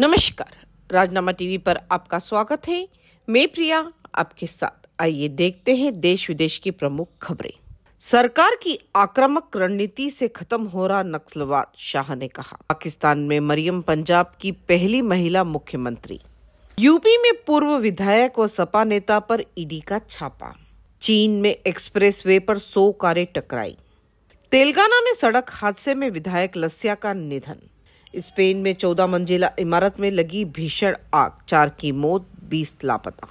नमस्कार राजनामा टीवी पर आपका स्वागत है मैं प्रिया आपके साथ आइए देखते हैं देश विदेश की प्रमुख खबरें सरकार की आक्रामक रणनीति से खत्म हो रहा नक्सलवाद शाह ने कहा पाकिस्तान में मरियम पंजाब की पहली महिला मुख्यमंत्री यूपी में पूर्व विधायक व सपा नेता पर ईडी का छापा चीन में एक्सप्रेसवे पर सौ कारें टकराई तेलंगाना में सड़क हादसे में विधायक लस्या का निधन स्पेन में चौदह मंजिला इमारत में लगी भीषण आग चार की मौत बीस लापता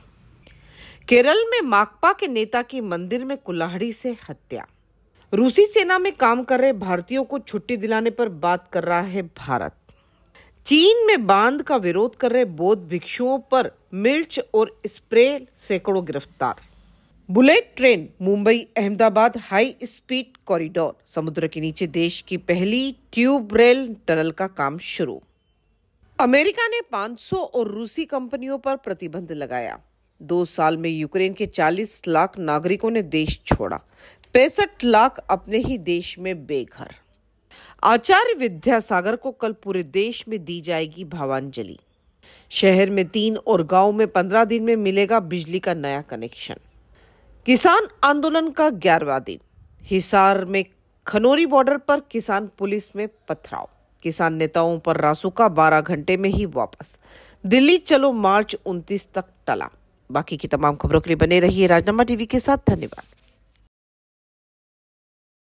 केरल में माकपा के नेता की मंदिर में कुल्हाड़ी से हत्या रूसी सेना में काम कर रहे भारतीयों को छुट्टी दिलाने पर बात कर रहा है भारत चीन में बांध का विरोध कर रहे बौद्ध भिक्षुओं पर मिर्च और स्प्रे सैकड़ों गिरफ्तार bullet train Mumbai Ahmedabad high speed corridor समुद्र के नीचे देश की पहली ट्यूब रेल टनल का काम शुरू अमेरिका ने 500 और रूसी कंपनियों पर प्रतिबंध लगाया दो साल में यूक्रेन के 40 लाख नागरिकों ने देश छोड़ा पैंसठ लाख अपने ही देश में बेघर आचार्य विद्यासागर को कल पूरे देश में दी जाएगी भावांजलि शहर में तीन और गांव में पंद्रह दिन में मिलेगा बिजली का नया कनेक्शन किसान आंदोलन का ग्यारहवा दिन हिसार में खनौरी बॉर्डर पर किसान पुलिस में पथराव किसान नेताओं पर रासुका बारह घंटे में ही वापस दिल्ली चलो मार्च उन्तीस तक टला बाकी की तमाम खबरों के लिए बने रहिए राजनामा टीवी के साथ धन्यवाद